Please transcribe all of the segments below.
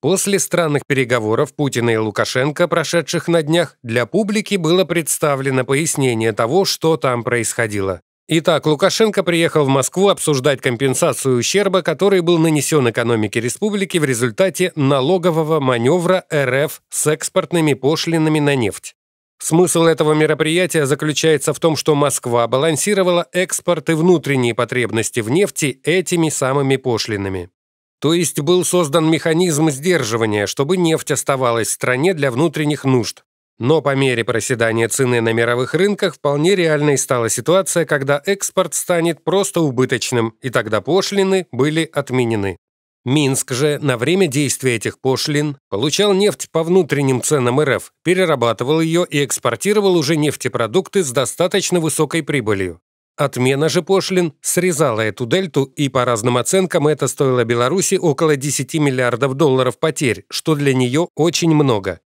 После странных переговоров Путина и Лукашенко, прошедших на днях, для публики было представлено пояснение того, что там происходило. Итак, Лукашенко приехал в Москву обсуждать компенсацию ущерба, который был нанесен экономике республики в результате налогового маневра РФ с экспортными пошлинами на нефть. Смысл этого мероприятия заключается в том, что Москва балансировала экспорт и внутренние потребности в нефти этими самыми пошлинами. То есть был создан механизм сдерживания, чтобы нефть оставалась в стране для внутренних нужд. Но по мере проседания цены на мировых рынках вполне реальной стала ситуация, когда экспорт станет просто убыточным, и тогда пошлины были отменены. Минск же на время действия этих пошлин получал нефть по внутренним ценам РФ, перерабатывал ее и экспортировал уже нефтепродукты с достаточно высокой прибылью. Отмена же пошлин срезала эту дельту, и по разным оценкам это стоило Беларуси около 10 миллиардов долларов потерь, что для нее очень много.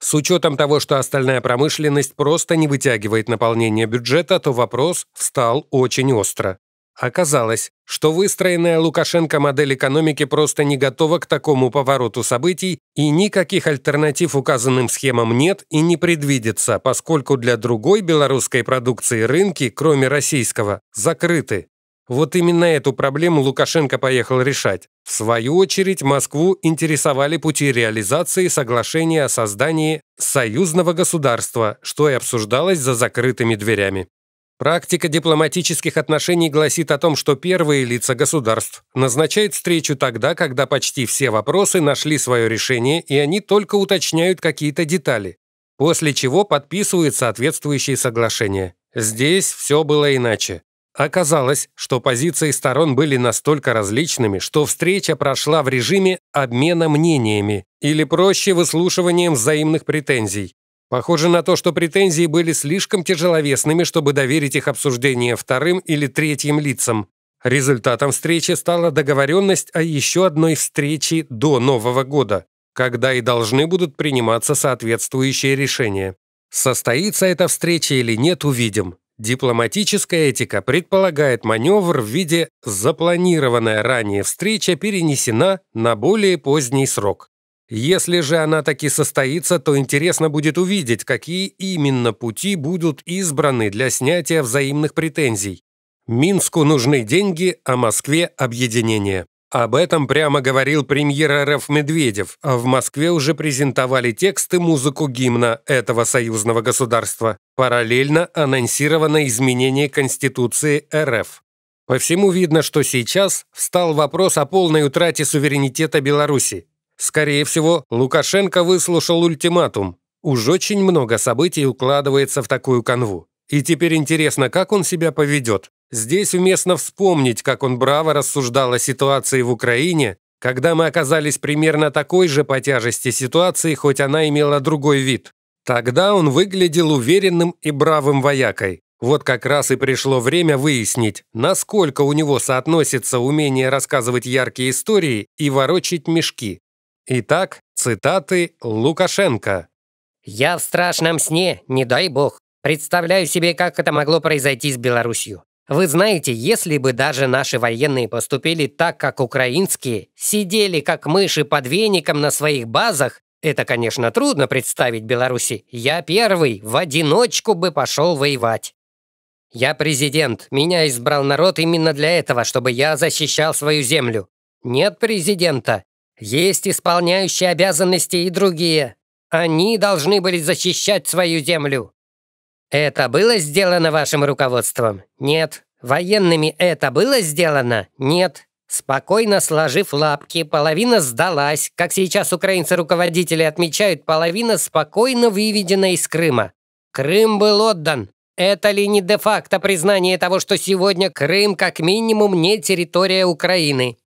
С учетом того, что остальная промышленность просто не вытягивает наполнение бюджета, то вопрос встал очень остро. Оказалось, что выстроенная Лукашенко модель экономики просто не готова к такому повороту событий, и никаких альтернатив указанным схемам нет и не предвидится, поскольку для другой белорусской продукции рынки, кроме российского, закрыты. Вот именно эту проблему Лукашенко поехал решать. В свою очередь, Москву интересовали пути реализации соглашения о создании союзного государства, что и обсуждалось за закрытыми дверями. Практика дипломатических отношений гласит о том, что первые лица государств назначают встречу тогда, когда почти все вопросы нашли свое решение, и они только уточняют какие-то детали, после чего подписывают соответствующие соглашения. Здесь все было иначе. Оказалось, что позиции сторон были настолько различными, что встреча прошла в режиме обмена мнениями или проще выслушиванием взаимных претензий. Похоже на то, что претензии были слишком тяжеловесными, чтобы доверить их обсуждение вторым или третьим лицам. Результатом встречи стала договоренность о еще одной встрече до Нового года, когда и должны будут приниматься соответствующие решения. Состоится эта встреча или нет, увидим. Дипломатическая этика предполагает маневр в виде «запланированная ранее встреча перенесена на более поздний срок». Если же она таки состоится, то интересно будет увидеть, какие именно пути будут избраны для снятия взаимных претензий. Минску нужны деньги, а Москве – объединение. Об этом прямо говорил премьер РФ Медведев, а в Москве уже презентовали текст и музыку гимна этого союзного государства. Параллельно анонсировано изменение Конституции РФ. По всему видно, что сейчас встал вопрос о полной утрате суверенитета Беларуси. Скорее всего, Лукашенко выслушал ультиматум. Уж очень много событий укладывается в такую канву. И теперь интересно, как он себя поведет. Здесь уместно вспомнить, как он браво рассуждал о ситуации в Украине, когда мы оказались примерно такой же по тяжести ситуации, хоть она имела другой вид. Тогда он выглядел уверенным и бравым воякой. Вот как раз и пришло время выяснить, насколько у него соотносится умение рассказывать яркие истории и ворочить мешки. Итак, цитаты Лукашенко. «Я в страшном сне, не дай бог. Представляю себе, как это могло произойти с Беларусью. Вы знаете, если бы даже наши военные поступили так, как украинские, сидели как мыши под веником на своих базах, это, конечно, трудно представить Беларуси. Я первый, в одиночку бы пошел воевать. Я президент, меня избрал народ именно для этого, чтобы я защищал свою землю. Нет президента, есть исполняющие обязанности и другие. Они должны были защищать свою землю. Это было сделано вашим руководством? Нет. Военными это было сделано? Нет. Спокойно сложив лапки, половина сдалась. Как сейчас украинцы-руководители отмечают, половина спокойно выведена из Крыма. Крым был отдан. Это ли не де-факто признание того, что сегодня Крым как минимум не территория Украины?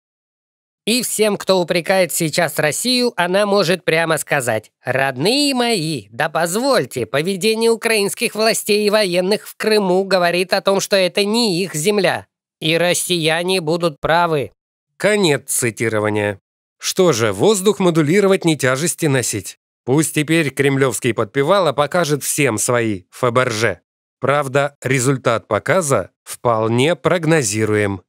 И всем, кто упрекает сейчас Россию, она может прямо сказать «Родные мои, да позвольте, поведение украинских властей и военных в Крыму говорит о том, что это не их земля, и россияне будут правы». Конец цитирования. Что же, воздух модулировать не тяжести носить. Пусть теперь кремлевский подпевало покажет всем свои ФБРЖ. Правда, результат показа вполне прогнозируем.